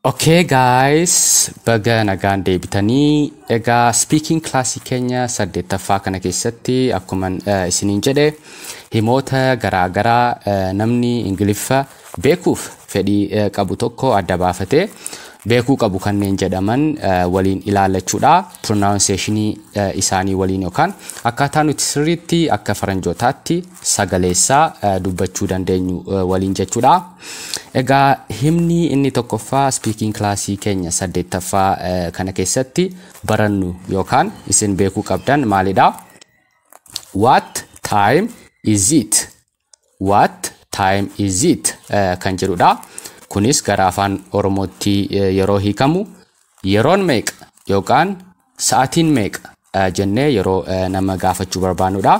ok guys, baga nagaan deebitanii egaa speaking kilaasii keenya saddeettaffaa kana keessatti akkuma eh, isiniin jedhe himoota garaagaraa eh, namni ingiliffa beekuuf fedhii qabu eh, tokko adda baafatee beekuu qabu kanneen jedhaman eh, waliin ilaallachuudha. Pronounceeshinii eh, isaanii waliin yookaan akkaataa nuti sirriitti akka faranjootaatti sagaleessaa eh, dubbachuu dandeenyu waliin jechuudha. Egaa himni inni tokkoffaa spiikiin kilaasii keenya saddeettaffaa kana keessatti barannu yookaan isin beekuu qabdan maalidha? What time is it? What time kan jedhudha. kunis gara afaan oromootti yeroo hiikamu yeroon meeqa yookaan sa'aatiin meeqa jennee yeroo nama gaafachuu barbaannudha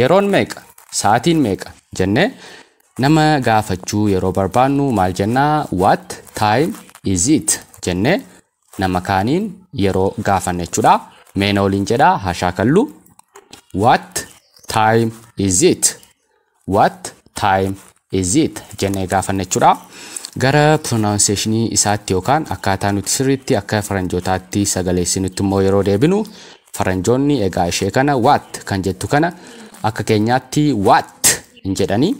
yeroon meeqa sa'aatiin meeqa jennee nama gaafachuu yeroo barbaannu maal jennaa what time is it jennee nama kaaniin yeroo gaafanne jechuudha meena waliin jedhaa haa shaakallu what time is it what time is it jennee gaafanne jechuudha. gara piroonaanseeshinii isaatti yookaan akkaataa nuti sirriitti akka faranjootaatti sagaleessinutti immoo yeroo deebinu faranjoonni egaa ishee kana waat kan jettu kana akka keenyaatti waat hin jedhanii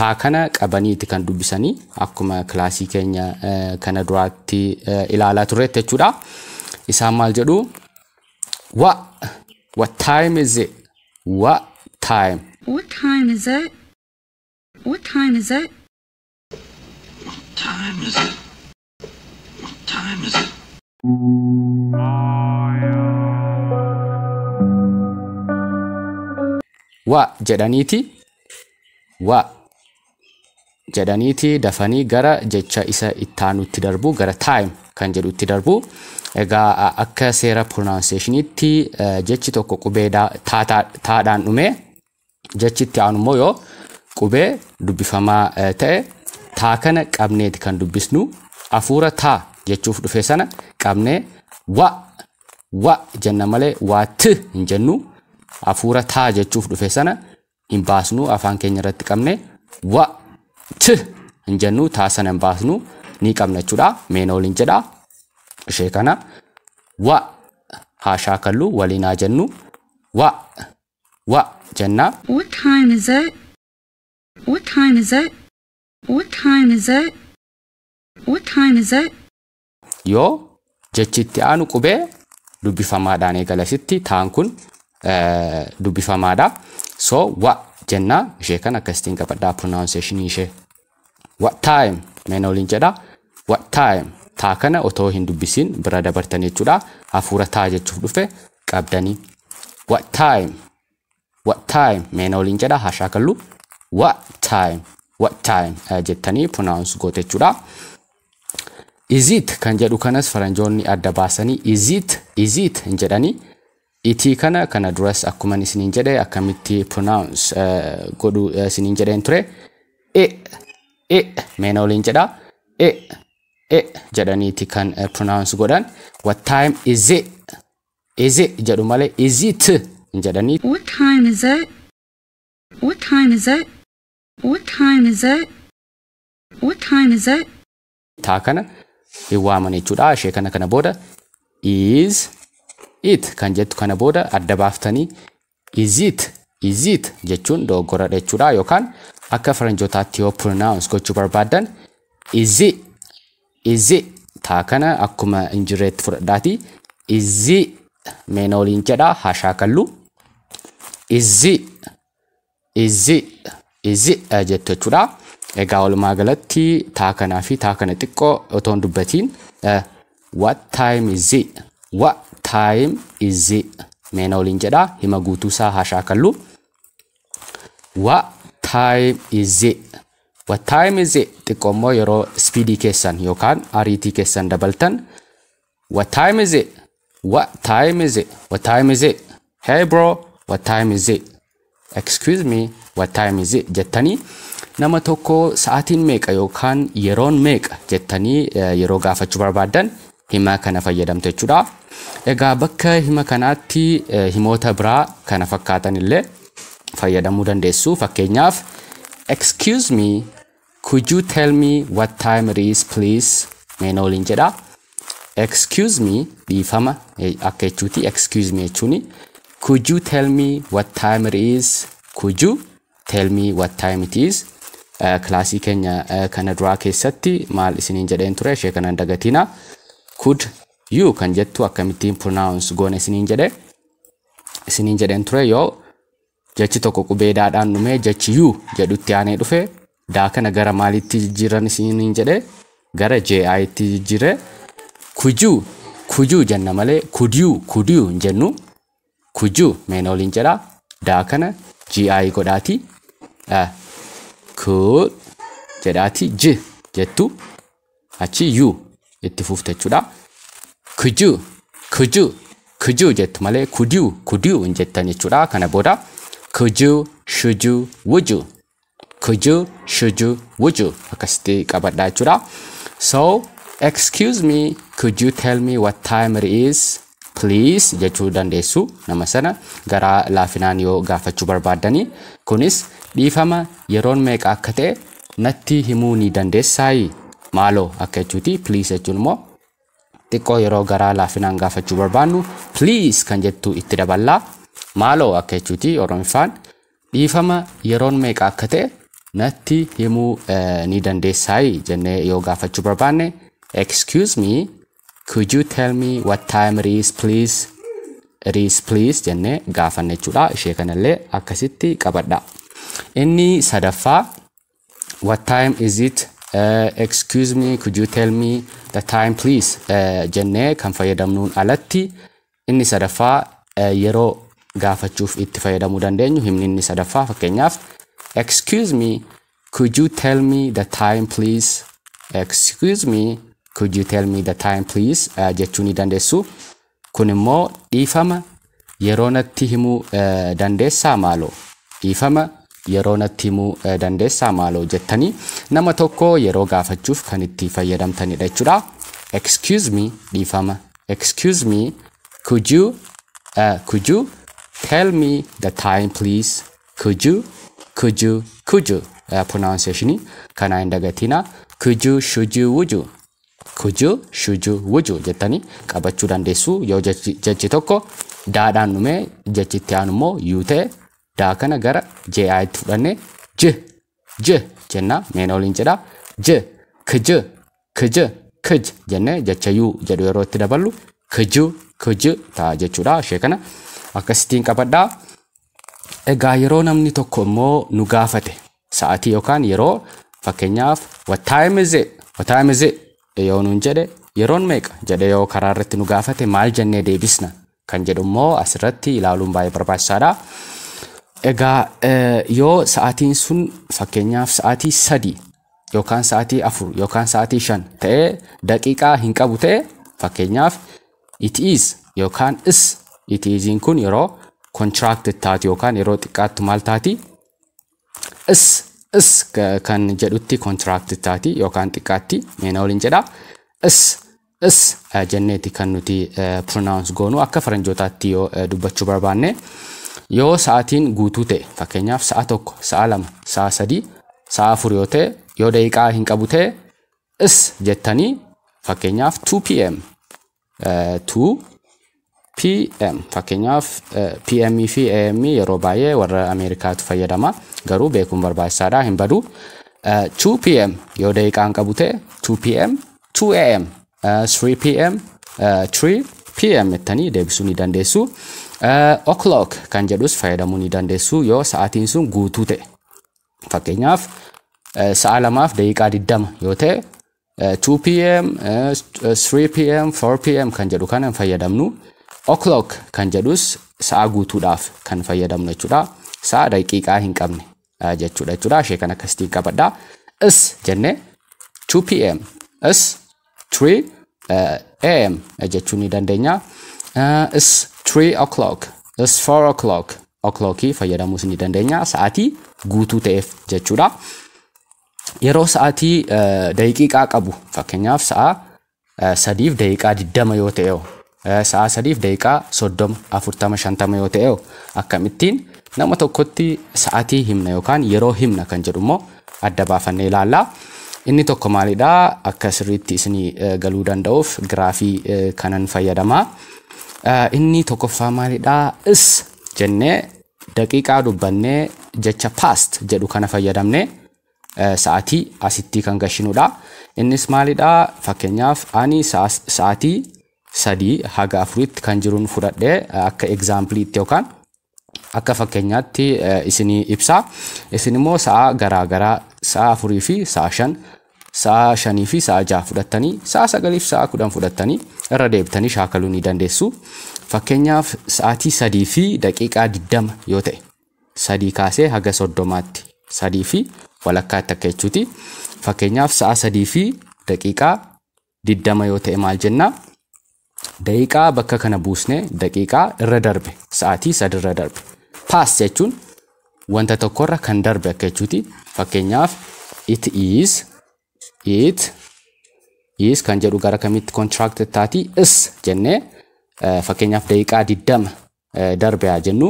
taa kana qabaniiti kan dubbisanii akkuma kilaasii keenya eh, kana duraatti eh, ilaalaa turreetti jechuudha. Isaan maal jedhu wa what time Waa' jedhaniiti jedhaniiti dafanii gara jecha isa itti darbu gara time kan jedhu itti darbu. Egaa akka seera pronunciationiitti e, jechi tokko qubee taadhaan dhume jechitti aanummoo yoo qubee dubbifamaa e, ta'e taa kana qabneeti kan dubbisnu afuura taa jechuuf dhufe sana qabnee wa wa jenna malee waa waatti hin jennu afuura taa jechuuf dhufe sana hin baasnu afaan keenya irratti qabne waatti hin jennu taa sana hin baasnu ni qabna jechuudha hin jedha ishee kana wa haa shaakallu waliin haa jennu wa wa jenna What time is it? What time is it? What time is it? What time is it? Yoo jechi itti aanu qubee dubbifamaadhaan eegalasitti taan kun dubbifamaadha. So wa jennaan ishee kan akkasitiin qabadhaa pronunciation ishee. What time meena waliin jedha. What time taa kana otoo hin dubbisiin bira dabartan jechuudha. Hafuura taa jechuuf dhufe qabdanii. What time? What time meena waliin jedha haa shaakallu. What time? what time eh, jettanii pronounce goote jechuudha. Is kan jedhu kanas faranjoonni adda baasanii is hinjedanii jedhanii itii kana kana duras akkuma isin jedhe akkamitti pronounce eh, godhu eh, isin jedheen ture e e meena waliin jedha e, e, kan pronounce godhan what time is jedhu malee izit it jedhanii. What time is it? What time is it? Taa kana waaman jechuudha. Ishee kana kana booda is it kan jettu kana booda adda baaftanii is it is it jechuun doggoradha jechuudha yookaan akka faranjootaatti yoo pronounce gochuu barbaadan is it is it taa kana akkuma hin jirreetti fudhadhaati is it meenooliin jedha hashaakalluu is it is it Zi'aa eh, jechuudha. Egaa eh, walumaa galatti taa kanaa fi taa kana xiqqoo otoo hin dubbatiin eh, what time is it? What time is it? Meena waliin jedha hima guutuu isaa haa shaakallu. What time is it? What Xiqqoo immoo yeroo spiidii keessan yookaan ariitii e keessan dabaltan. 'Waa time is 'Waa What time is it? What time is it? Hey excuse me what time is it nama tokko sa'aatiin meeqa yookaan yeroon meeqa jettanii eh, yeroo gaafachuu barbaadan himaa kana fayyadamtu jechuudha. Egaa bakka himaa kanaatti eh, himoota biraa kana fakkaatan illee fayyadamuu dandeessu fakkeenyaaf excuse me could you tell me what time it is please menooliin jedha excuse me dhiifama eh, akka jechuuti excuse me jechuuni. Could you tell me what time it is? Could you tell me what time it is? Kilaasii uh, keenya uh, kana duraa keessatti maal isiniin jedheen ture ishee dagatina. Could you kan jettu akkamittiin pronounce goone isiniin jedhe isiniin jedheen ture yoo jechi tokko qubeedaadhaan dhumee jechi you jedhutti aanee dhufe daa kana gara maalitti jijjiiran isiniin jedhe gara JI tti jijjiire. Could you jenna malee could you could jennu. Kujuu meen oliin jedhaa daa kodati, ji'aayi godhaati. Ku jedhaati ji jettu achi yuu itti fuufte jechuudha. Kujuu kujuu kujuu jettu malee kudiu kudiu hin jettan jechuudha. Kana booda kujuu shujuu wujuu kujuu shujuu wujuu akkasitti qabadha cura. So excuse me could you tell me what time it is? please jechuu dandeessu nama sana garaa laafinaan yoo gaafachuu barbaadani. Kunis dhiifama yeroon meeqa akka ta'e natti himuu ni dandeessaayi maaloo akka jechuuti please jechuun immoo xiqqoo yeroo garaa laafinaan gaafachuu barbaannu please kan jettu itti dabalaa maaloo akka jechuuti oromifaan dhiifama yeroon meeqa akka ta'e natti himuu eh, ni dandeessaayi jennee yoo gaafachuu barbaanne excuse me Could you tell me what time it is please? It is please jennee gaafanne jechuudha. Ishee kanallee akkasitti qabadha. Inni sadaffaa what time is it? Uh, excuse me, could you tell me the time please? Uh, jennee kan fayyadamnuun alatti inni sadaffaa uh, yeroo gaafachuuf itti fayyadamuu dandeenyu himni inni sadaffaa fakkeenyaaf excuse me could you tell me the time please excuse me kuju tell me the time uh, jechuu ni dandeessu. Kun immoo dhiifama yeroo natti himuu uh, dandeessaa maaloo dhiifama yeroo natti himuu uh, dandeessaa maaloo jettanii nama tokko yeroo gaafachuuf kan itti fayyadamtanidha jechuudha. Excuse me dhiifama excuse me tell me the time please could you kuju you kanaa kujuu shujuu wujuu jettanii qabachuu dandeessu yoo jechi tokko daadhaan dhumee jechitti aanu immoo yuutee daa kana gara je'aayitti fudhannee je je jennaa meena waliin jedhaa je kj kj kj jennee jecha yuu jedhu yeroo itti daballu kj kj ta'a jechuudha ishee kana akkasittiin Egaa yeroo namni tokko immoo nu gaafate sa'atii yookaan yeroo fakkeenyaaf what time yoonuun jedhe yeroon meeqa jedhe yoo karaa irratti nu gaafate maal jennee deebisna kan jedhu immoo asirratti ilaaluun baay'ee barbaachisaadha. Egaa yoo sa'aatiin sun fakkeenyaaf sa'aatii sadi yookaan sa'aatii afur yookaan sa'aatii shan ta'ee daqiiqaa hin qabu ta'e fakkeenyaaf it is yookaan is it isiin kun yeroo contracted taati yookaan yeroo xiqqaatti maal taati is is kan jedhutti kontiraaktittaati yookaan xiqqaatti meena waliin jedha is is jenneeti kan nuti pronounce gonu akka faranjootaatti yoo dubbachuu barbaanne yoo sa'aatiin guutuu ta'e fakkeenyaaf sa'a tokko sa'a lama sa'a sadii sa'a afur yoo ta'e yoo daqiiqaa hin qabu ta'e is jettanii fakkeenyaaf 2 pm 2 PM fakkeenyaaf eh, PM e, fi AM e, yeroo baay'ee warra Ameerikaatu fayyadama garuu beekuun barbaachisaadha hin eh, pm yoo daqiiqaan qabu ta'e pm 2AM pm 3PM deebisuu ni dandeessu. Eh, oklok kan jedhus fayyadamuu ni dandeessu yoo sa'aatiin sun guutuu ta'e fakkeenyaaf sa'a lamaaf daqiiqaa 20 yoo ta'e pm pm pm kan jedhu fayyadamnu. o'clock kan jedhus kan sa'a guutuudhaaf ah, kan fayyadamnu jechuudha. Sa'a daqiiqaa hin qabne jechuudha jechuudha. Ishee kan akkasitiin qabadha. Is jenne 2 pm is 3 eh, am ah, jechuu ni dandeenya. Ah, is 3 o'clock is 4 o'clock o'clockii fayyadamuus ni dandeenya. Sa'aatii guutuu ta'eef jechuudha. Yeroo sa'aatii eh, daqiiqaa qabu fakkeenyaaf sa'a eh, sadiif daqiiqaa 20 yoo ta'e Eh, sa'a sadiif daqiiqaa soddoma afurtama shantama yoo ta'e akkamittiin nama tokkotti sa'atii himna yookaan yeroo himna kan jerumo immoo adda baafannee ilaallaa. Inni tokko maalidhaa akka sirriitti isinii eh, galuu danda'uuf giraafii eh, kanan fayyadamaa. Inni tokkoffaa maalidhaa is jennee daqiiqaa dubbannee jecha past jedhu kana fayyadamnee sa'atii asittii kan gashinuda Innis maalidhaa fakkeenyaaf ani sa'atii sadii haga afuriitti kan jiruun fudhadhee eh, akka egzaampliitti yookaan akka fakkeenyaatti eh, isinii ibsaa. Isin immoo sa'a garaa sa'a afurii fi sa'a shan sa'a shanii fi sa'a ja'a fudhattanii sa'a sagalii fi sa'a kudhan fudhattanii irra deebitanii shaakaluu ni dandeessu. Fakkeenyaaf sa'aatii sadii fi daqiiqaa diddama yoo ta'e sadii kaasee haga soddomaatti sadii fi walakkaatti akka jechuuti. Fakkeenyaaf sa'a sadii fi daqiiqaa diddama yoo ta'e maal jennaa? ደቂቃ በከ ከነ ቡስኔ ደቂቃ እረ ሰዓቲ ሰድ እረ ፓስ ጀቹን ወንተ ተኮረ ከን ደርብ ያከቹቲ ኢት ኢዝ ኢት ኢዝ ከን ጀዱ ከሚት ኮንትራክት ታቲ እስ ጀኔ ፈኬኛፍ ደቂቃ ዲደም ደርብ ያ ጀኑ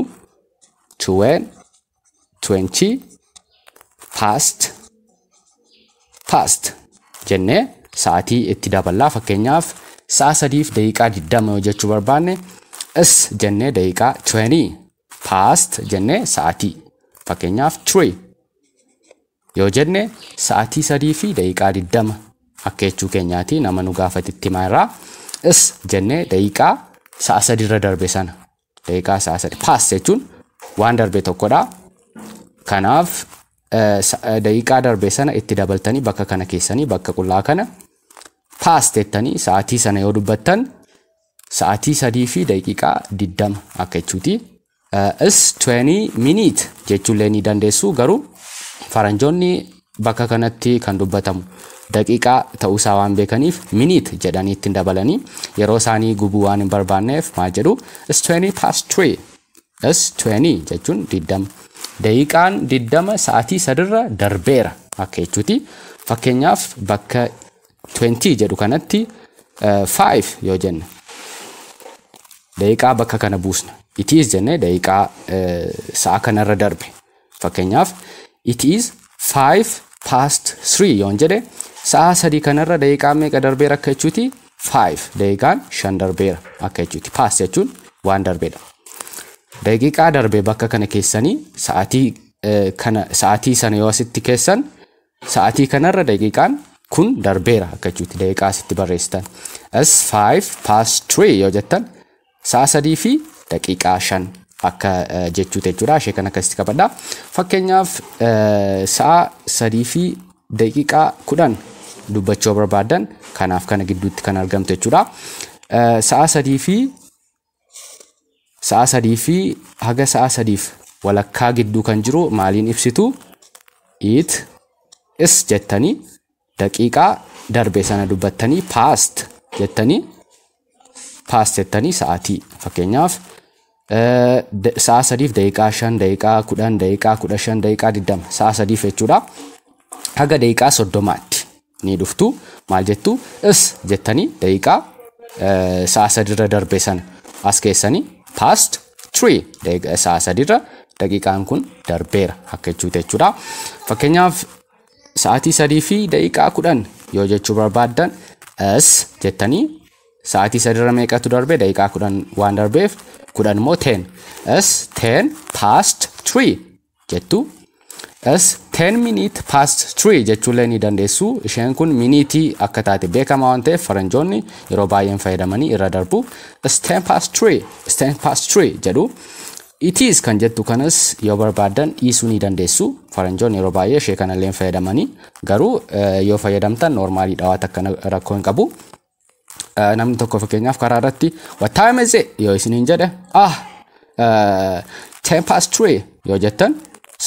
ትዌን ትዌንቺ ፓስት ፓስት ጀኔ ሰዓቲ እቲ sa'a sadiif daqiiqaa 20 jechuu barbaanne is jennee daqiiqaa 20 past jennee sa'atii, fakkeenyaaf 3 yoo jenne sa'atii sadii fi daqiiqaa akka nama nu gaafatitti himaa irraa is jennee daqiiqaa sa'a sadiirra darbe sana sa'a jechuun waan darbe tokkodha kanaaf eh, eh, daqiiqaa darbe sana itti dabaltanii bakka kana keessanii bakka qullaa kana paasteettanii sa'aatii sana yoo dubbattan sa'aatii sadii fi daqiiqaa diddama akka eh, jechuuti. Is 20 minute jechuullee ni dandeessu garuu faranjoonni bakka kanatti kan dubbatamu daqiiqaa isaa waan beekaniif minute jedhanii ittiin dabalanii yeroo isaanii gubuu waan hin barbaanneef maal jedhu jechuun diddama. Daqiiqaan diddama sa'aatii sadirra darbeera akka jechuuti. Fakkeenyaaf bakka 20 jedhu kanatti 5 eh, yoo jenne daqiiqaa bakka kana buusna. It is jennee daqiiqaa eh, sa'a kanarra darbe fakkeenyaaf it is 5 past 3 yoon jedhe sa'a sadii kanarra daqiiqaa meeqa darbeera akka shan darbeera akka jechuuti jechuun waan darbeedha. bakka kana keessanii eh, sa'atii sana yoo asitti keessan sa'atii kanarra daqiiqaan kun darbeera jechuuti daqiiqaa asitti restan As 5 past 3 yoo jettan sa'a sadii fi daqiiqaa shan akka jechuuti jechuudha. Ishee kan akkasitti qabadha. Fakkeenyaaf eh, sa'a sadii fi daqiiqaa kudhan dubbachuu barbaadan kanaaf kana gidduutti kan argamtu jechuudha. Eh, sa'a sadii fi sa'a sadii fi haga sa'a sadiif walakkaa gidduu kan jiru maaliin ibsitu it is jettanii ደቂቃ ደርቤ ሰነዱ ፓስት የተኒ ፓስት የተኒ ሰዓቲ ፈኬኛፍ ሰዓ ሰዲፍ ደቂቃ ሸን ደቂቃ ኩደን ደቂቃ ኩደ ሸን ደቂቃ ዲደም ሰዓ ሰዲፍ የቹዳ ሀገ ደቂቃ ሶዶማት ኒ ዱፍቱ እስ ጀተኒ ደቂቃ ሰዓ ሰዲረ ደርቤ ሰን አስኬሰኒ ፓስት ትሪ ሰዓ ሰዲረ ደቂቃን ደርቤር ሀከቹ ቴቹዳ ፈኬኛፍ sa'aatii sadii fi daqiiqaa kudhan yoo jechuu barbaaddan as jettanii sa'aatii sadirra meeqatu darbe daqiiqaa kudhan waan darbeef kudhan immoo ten past three jettu as ten minute past three illee ni dandeessu isheen kun minitii akka taate beekamaa waan ta'eef faranjoonni yeroo baay'een fayyadamanii irra darbu as ten past jedhu. Itiis kan jettu kanas yoo barbaadan dhiisuu ni dandeessu. Faranjoon yeroo baay'ee ishee kanallee hin fayyadamanii. Garuu eh, yoo fayyadamtan noormaaliidha waan akka rakkoo hin qabu. Eh, Namni tokko fakkeenyaaf karaa irratti what time is it yoo isiniin jedhe ah eh, ten past three yoo jettan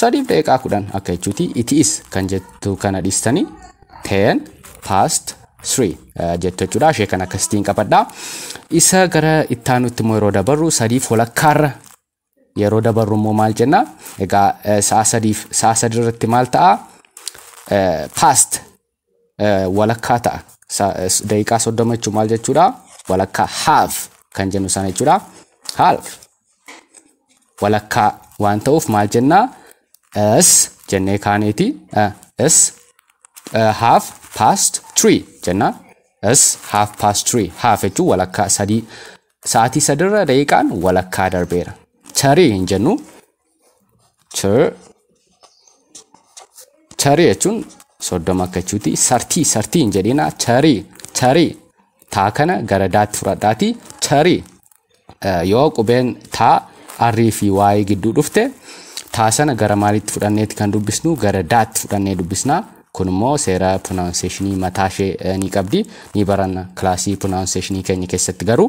sadiif daqiiqaa kudhan akka jechuuti. Itiis kan jettu kana dhiistanii ten past three jettu jechuudha. Ishee kan akkasitiin qabadha. Isa gara ittaanutti immoo yeroo dabarru sadiif walakkaarra yeroo dabarru immoo maal jenna egaa sa'a sadiif sa'a sadiirratti maal ta'a paast walakkaa ta'a. Daqiiqaa soddoma jechuun maal jechuudha? Walakkaa half kan jennu sana jechuudha. Half walakkaa waan ta'uuf maal jenna? As jennee kaaneeti. As half past three jenna. As half past three. Half jechuun walakkaa sadii. Sa'aatii sadirra daqiiqaan walakkaa darbeera. cari cer cari 절 자리 kecuti sarti sarti sartiin na cari cari taa kana gara daatti dati cari yo qubeen taa arifi fi waa'ee gidduu dhufte taa sana gara tura net kan dubisnu, gara dat fudhannee dubisna, kun mo sera pronunciationii mataa ishee ni kabdi ni baranna kilaasii pronunciationii keenya keessatti garu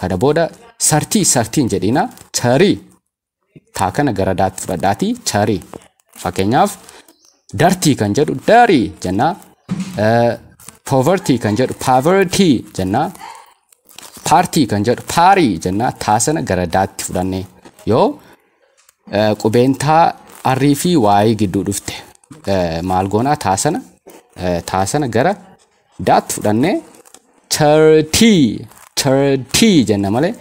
kada boda sartii sartiin jedhina tarii taakana gara fudhadhaatii tarii fakkeenyaaf dartii kan jedhu darii jenna povertii kan jedhu povertii jenna paartii kan jedhu paarii jenna taasana gara daatti fudhanne yoo qubeentaa arrii fi waayee gidduu dhufte maal goonaa taasana taasana gara daatti fudhannee tartii tartii jenna malee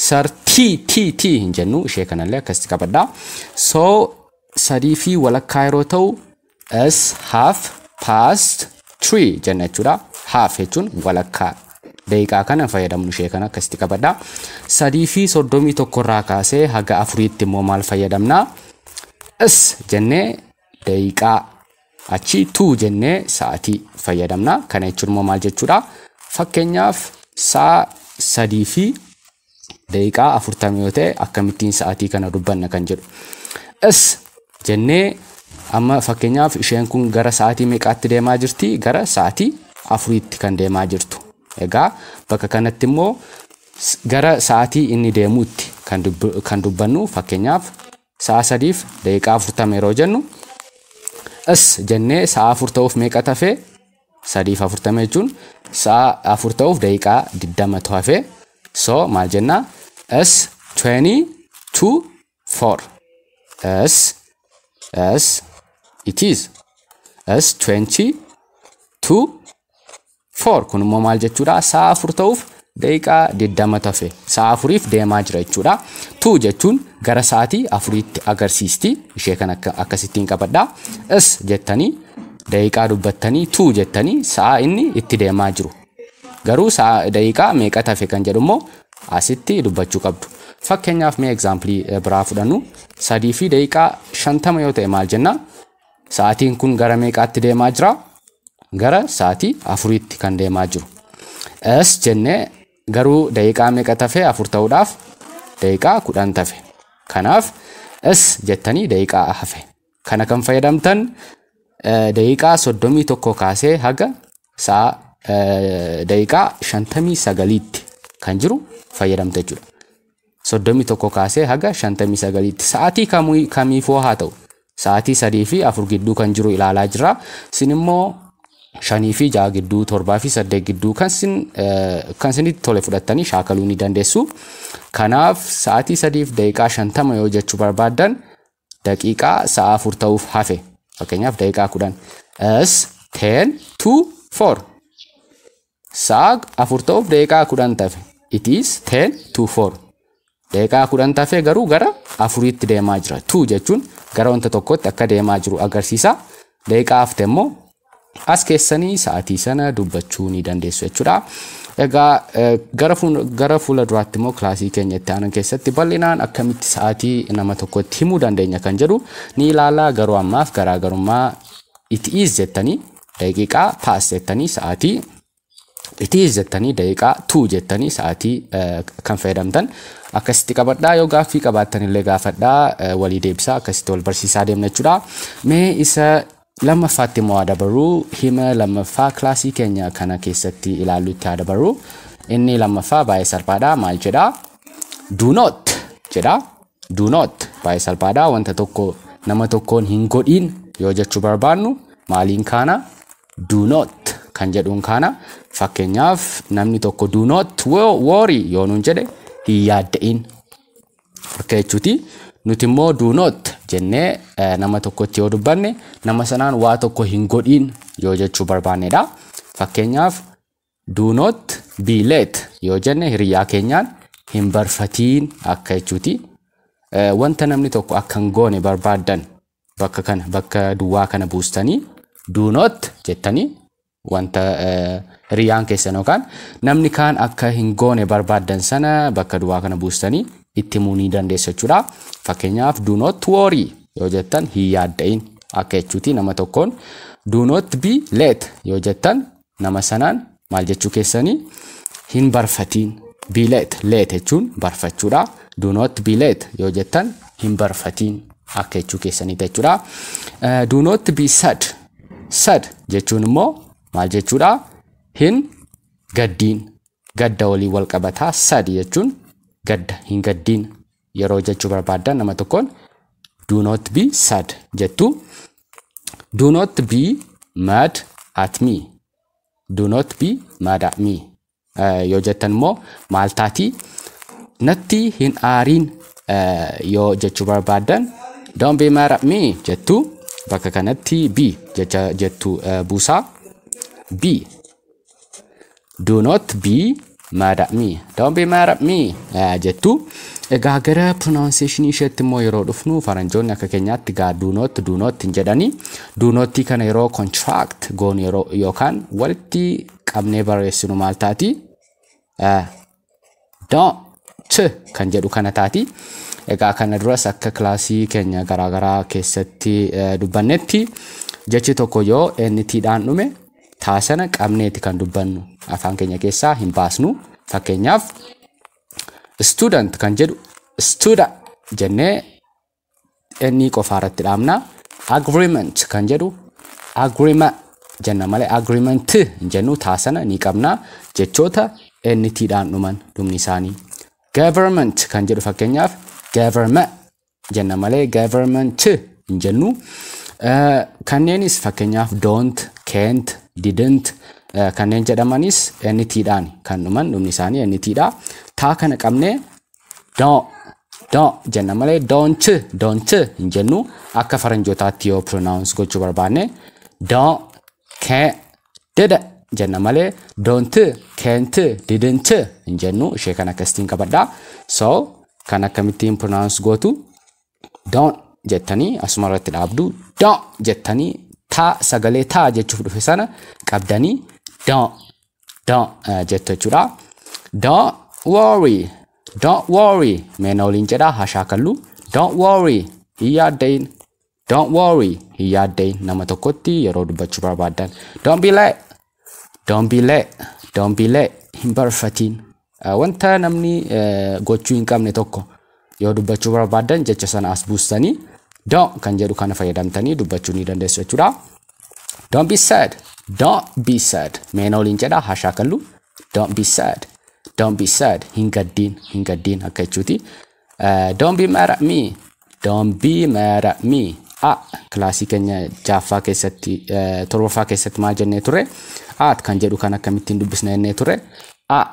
sartii jenu, hin jennu ishee kanallee akkasitti qabadha soo sadii fi walakkaa ta'u as half past three, jenna jechuudha haaf jechuun walakkaa daqiiqaa kana fayyadamnu ishee kana akkasitti qabadha sadii fi soddomii tokkorraa kaasee haga afuriitti immoo maal fayyadamna as jennee daqiiqaa achi tuu jennee sa'atii fayyadamna kana jechuun mo mal jechuudha cura, sa'a sa fi daqiiqaa afurtami yoo ta'e akkamittiin sa'aatii kana dubbanna kan jedhu. Is jennee amma fakkeenyaaf isheen kun gara sa'aatii meeqaatti deemaa jirti? Gara sa'aatii afuriitti kan deemaa jirtu. Egaa bakka kanatti immoo gara sa'aatii inni deemuutti kan, kan dubbannu fakkeenyaaf sa'a sadiif daqiiqaa afurtami yeroo jennu is jennee sa'a afur ta'uuf meeqa tafee sadiif afurtama jechuun sa'a afur ta'uuf daqiiqaa diddamatu hafee soo maal jennaa ኤስ ትዌኒ ቱ ፎር ኤስ ኤስ ኢቲዝ ኤስ ትዌንቲ ቱ ፎር kun immoo maal jechuudha sa'a afur ta'uuf daqiiqaa 20 tafe sa'a afuriif deemaa jira jechuudha. Tuu jechuun gara sa'aatii afuriitti agarsiisti ishee kan akkasittiin qabadha. Is jettanii daqiiqaa dubbattanii tuu jettanii sa'a inni itti deemaa jiru. Garuu sa'a daqiiqaa meeqa tafe kan jedhu immoo asitti dubbachuu qabdu. Fakkeenyaaf mee egzaampilii biraa fudhannu sadii fi daqiiqaa shantama yoo ta'e maal jenna sa'aatiin kun gara meeqaatti deemaa jiraa? gara sa'aatii afuriitti kan deemaa jiru. As jennee garuu daqiiqaa meeqa tafe afur ta'uudhaaf daqiiqaa kudhan tafe. Kanaaf as jettanii daqiiqaa hafe. Kana kan fayyadamtan e, daqiiqaa soddomii tokko kaasee haga sa'a e, daqiiqaa shantamii sagaliitti. kan jiru fayyadamta jechuudha. Soddomii tokko kaasee haga shantamii sagaliitti sa'aatii kamiifoo haa ta'u sa'aatii sadii fi afur gidduu kan jiru ilaalaa jiraa. Sin immoo shanii fi ja'a gidduu torbaa fi saddeet gidduu kan isinitti eh, tole fudhattanii shaakaluu ni dandeessu. Kanaaf sa'aatii sadiif daqiiqaa shantama yoo jechuu barbaaddan daqiiqaa sa'a afur ta'uuf hafe fakkeenyaaf daqiiqaa kudhan as ten two four sa'a afur ta'uuf daqiiqaa kudhan tafe. it is 10 to 4. Deeqaa kudhan tafee garuu gara afuriitti deemaa jira. Tu jechuun gara wanta tokkotti akka deemaa jiru agarsiisa. Deeqaa hafte immoo as keessanii sa'atii sana dubbachuu ni dandeessu jechuudha. Egaa e, gara fuula duraatti immoo kilaasii keenya itti aanan keessatti bal'inaan akkamitti sa'aatii nama tokkotti himuu dandeenya kan jedhu ni ilaalaa garuu ammaaf garaagarummaa it is jettanii daqiiqaa paas jettanii sa'atii. It jettanii daqiiqaa tuu jettanii sa'aatii eh, kan fayyadamtan. Akkasitti qabadhaa yoo gaaffii qabaattan illee gaafadhaa eh, walii deebisaa akkasitti wal barsiisaa deemna jechuudha. Mee isa lammaffaatti immoo hima lammaffaa kilaasii keenya kana keessatti ilaallutti Inni lammaffaa baay'ee Maal jedhaa? jedhaa. baay'ee Wanta nama tokkoon hin godhiin yoo jechuu barbaannu maaliin kaana? kan jedhuun kana fakkeenyaaf namni tokko do not worry yoo nuun jedhe hin yaadda'in akka jechuuti nuti immoo do not jennee eh, nama tokkotti yoo dubbanne nama sanaan waa tokko hin godhiin yoo jechuu barbaannedha fakkeenyaaf do not yoo jenne hiriyaa keenyaan hin barfatiin akka jechuuti eh, wanta namni tokko akka hin goone barbaaddan bakka kana bakka duwwaa kana buustanii do jettanii wanta hiriyyaan eh, keessan yookaan namni kaan akka hin goone sana bakka duwwaa kana buustanii itti himuu ni dandeessa jechuudha. Fakkeenyaaf not yoo jettan hin yaadda'in akka jechuuti nama tokkoon yoo jettan nama sanaan maal jechuu keessanii hin barfatiin jechuun barfachuudha. yoo jettan hin barfatiin akka jechuu keessaniiti jechuudha. Eh, do not sad sad jechuun immoo maal jechuudha hin gaddiin gadda walii wal qabataa sadi jechuun gadda hin gaddiin yeroo jechuu badan nama tokkoon do not be sad jettu do not be mad at me do not be mad at me yoo jettan immoo maal taatii natti hin aariin yoo jechuu badan, don't be mad at me jettu bakka kanatti be jecha jettu buusaa be do not be mad at jettu egaa gara pronunciation isheetti immoo yeroo dhufnu faranjoonni akka keenyaatti gaa do not do jedhanii do kana yeroo contract goon yeroo yookaan walitti qabnee barreessinu maal taati don't kan jedhu kana taatii egaa kana duras akka kilaasii keenya garaa keessatti eh, dubbannetti jechi tokko yoo nt dhaan dhume taasana qabneeti kan dubbannu afaan keenya keessaa hin baasnu. Fakkeenyaaf student kan jedhu studa jennee inni qofaa irratti dhaabna. Agreement kan jedhu agreement jenna malee agreement hin jennu taasana ni qabna jechoota ennitiidhaan dhuman dhumni isaanii. Government kan jedhu fakkeenyaaf government jenna malee government hin jennu. Kanneenis fakkeenyaaf don't can't, didn't kanneen jedhamanis nitiidhaan kan dhuman dhumni isaanii tidak. Taa kana kamne? don't don't jenna malee don't don't hin jennu akka faranjootaatti yoo pronounce gochuu barbaanne don't can't did jenna malee don't can't didn't hin jennu ishee kan kabar qabadha. So kan akkamittiin pronounce gootu don't jettanii asuma irratti dhaabdu don't jettanii taa sagalee taa jechuuf dhufe sana qabdanii don don jettu jechuudha. Don worry don worry meena waliin jedha haa shaakallu don worry hin yaaddain don worry hin yaaddain nama tokkotti yeroo dubbachuu barbaaddan don bilee don bilee don bilee hin barfatiin wanta namni gochuu hin qabne tokko yoo dubbachuu barbaadan jecha sana as buustanii. Don't kan jadu kana tani, dubbachuu ni dandeessu jechuudha. Don't be sad. Don't be sad. Menolin ceda hasha kalu, Don't be sad. Don't be sad. Hingga din, hingga din Okay, cuti. Uh, don't be mad at me. Don't be mad at me. A kilaasii jafa ke seti uh, torbaffaa keessatti maal jennee ture? Aat ah, kan kana kami tindu dubbisna jennee ture? A ah,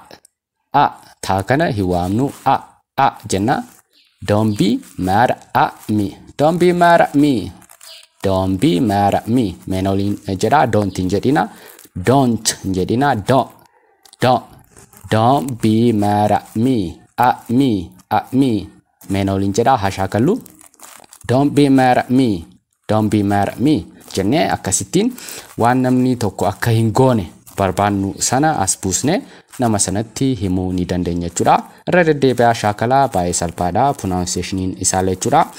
a ah, takana hiwamnu a a jenna. Don't be mad at me. Don't be mad at me. Don't be mad at me. Mee oliin jedhaa don't hin jedhina. Don't hin jedhina. Don't. Don't. Don't be mad at me. At me. At me. Mee oliin jedhaa haa shaakallu. Don't be mad at me. Don't be mad at me. Jennee akkasittiin waan namni tokko akka hin goone. barbaannu sana as buusne nama sanatti himuu ni dandeenya jechuudha. Irra deddeebi'aa shaakalaa baay'ee salphaadha. Punaawunseeshiniin isaallee jechuudha.